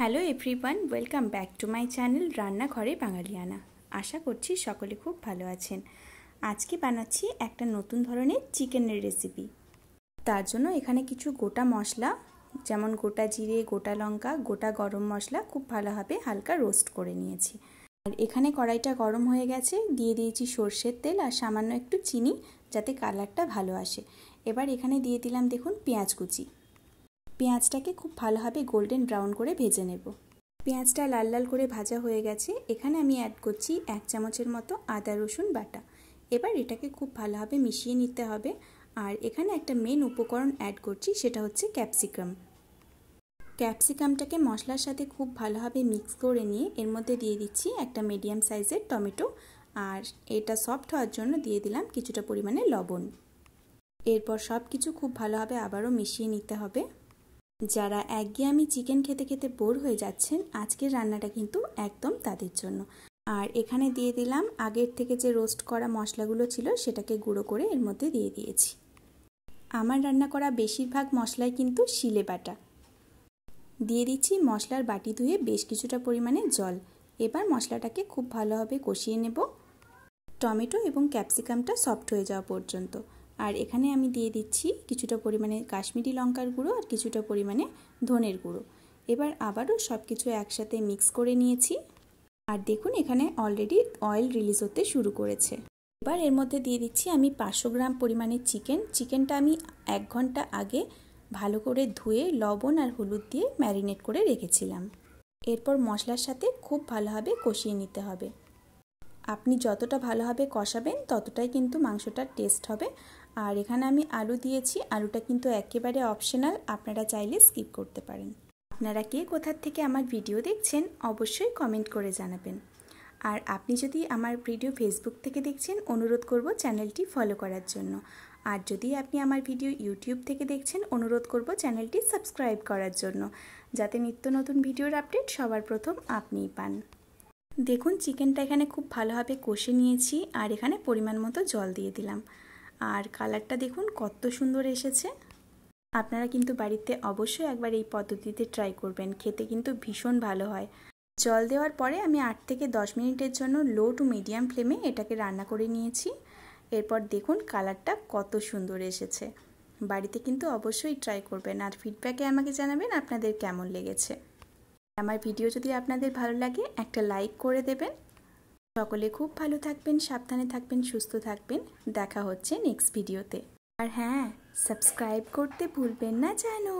hello everyone welcome back to my channel রান্নাঘরে বাঙালিয়ানা আশা করছি সকলে খুব ভালো আছেন আজকে বানাচ্ছি একটা নতুন ধরনের চিকেনের রেসিপি তার জন্য এখানে কিছু গোটা মশলা যেমন গোটা জিরে গোটা লঙ্কা গোটা গরম মশলা খুব ভালোভাবে হালকা রোস্ট করে নিয়েছি আর এখানে কড়াইটা গরম হয়ে গেছে দিয়ে দিয়েছি সর্ষের তেল আর সামান্য একটু চিনি যাতে কালারটা ভালো আসে এবার এখানে দিয়ে দিলাম দেখুন পেঁয়াজ কুচি পেঁয়াজটাকে খুব ভালোভাবে গোল্ডেন ব্রাউন করে ভেজে নেব পেঁয়াজটা লাল লাল করে ভাজা হয়ে গেছে এখানে আমি অ্যাড করছি এক চামচের মতো আদা রসুন বাটা এবার এটাকে খুব ভালোভাবে মিশিয়ে নিতে হবে আর এখানে একটা মেন উপকরণ অ্যাড করছি সেটা হচ্ছে ক্যাপসিকাম ক্যাপসিকামটাকে মশলার সাথে খুব ভালোভাবে মিক্স করে নিয়ে এর মধ্যে দিয়ে দিচ্ছি একটা মিডিয়াম সাইজের টমেটো আর এটা সফট হওয়ার জন্য দিয়ে দিলাম কিছুটা পরিমাণে লবণ এরপর সব কিছু খুব ভালোভাবে আবারও মিশিয়ে নিতে হবে যারা আমি চিকেন খেতে খেতে বোর হয়ে যাচ্ছেন আজকের রান্নাটা কিন্তু একদম তাদের জন্য আর এখানে দিয়ে দিলাম আগের থেকে যে রোস্ট করা মশলাগুলো ছিল সেটাকে গুঁড়ো করে এর মধ্যে দিয়ে দিয়েছি আমার রান্না করা বেশিরভাগ মশলাই কিন্তু শিলে বাটা দিয়ে দিচ্ছি মশলার বাটি ধুয়ে বেশ কিছুটা পরিমাণে জল এবার মশলাটাকে খুব ভালোভাবে কষিয়ে নেব টমেটো এবং ক্যাপসিকামটা সফট হয়ে যাওয়া পর্যন্ত আর এখানে আমি দিয়ে দিচ্ছি কিছুটা পরিমাণে কাশ্মীরি লঙ্কার গুঁড়ো আর কিছুটা পরিমাণে ধনের গুঁড়ো এবার আবারও সব কিছু একসাথে মিক্স করে নিয়েছি আর দেখুন এখানে অলরেডি অয়েল রিলিজ হতে শুরু করেছে এবার এর মধ্যে দিয়ে দিচ্ছি আমি পাঁচশো গ্রাম পরিমাণে চিকেন চিকেনটা আমি এক ঘন্টা আগে ভালো করে ধুয়ে লবণ আর হলুদ দিয়ে ম্যারিনেট করে রেখেছিলাম এরপর মশলার সাথে খুব ভালোভাবে কষিয়ে নিতে হবে আপনি যতটা ভালোভাবে কষাবেন ততটাই কিন্তু মাংসটার টেস্ট হবে আর এখানে আমি আলু দিয়েছি আলুটা কিন্তু একেবারে অপশনাল আপনারা চাইলে স্কিপ করতে পারেন আপনারা কে কোথার থেকে আমার ভিডিও দেখছেন অবশ্যই কমেন্ট করে জানাবেন আর আপনি যদি আমার ভিডিও ফেসবুক থেকে দেখছেন অনুরোধ করব চ্যানেলটি ফলো করার জন্য আর যদি আপনি আমার ভিডিও ইউটিউব থেকে দেখছেন অনুরোধ করব চ্যানেলটি সাবস্ক্রাইব করার জন্য যাতে নিত্য নতুন ভিডিওর আপডেট সবার প্রথম আপনিই পান দেখুন চিকেনটা এখানে খুব ভালোভাবে কষে নিয়েছি আর এখানে পরিমাণ মতো জল দিয়ে দিলাম আর কালারটা দেখুন কত সুন্দর এসেছে আপনারা কিন্তু বাড়িতে অবশ্যই একবার এই পদ্ধতিতে ট্রাই করবেন খেতে কিন্তু ভীষণ ভালো হয় জল দেওয়ার পরে আমি আট থেকে দশ মিনিটের জন্য লো টু মিডিয়াম ফ্লেমে এটাকে রান্না করে নিয়েছি এরপর দেখুন কালারটা কত সুন্দর এসেছে বাড়িতে কিন্তু অবশ্যই ট্রাই করবেন আর ফিডব্যাকে আমাকে জানাবেন আপনাদের কেমন লেগেছে আমার ভিডিও যদি আপনাদের ভালো লাগে একটা লাইক করে দেবেন সকলে খুব ভালো থাকবেন সাবধানে থাকবেন সুস্থ থাকবেন দেখা হচ্ছে নেক্সট ভিডিওতে আর হ্যাঁ সাবস্ক্রাইব করতে ভুলবেন না জানো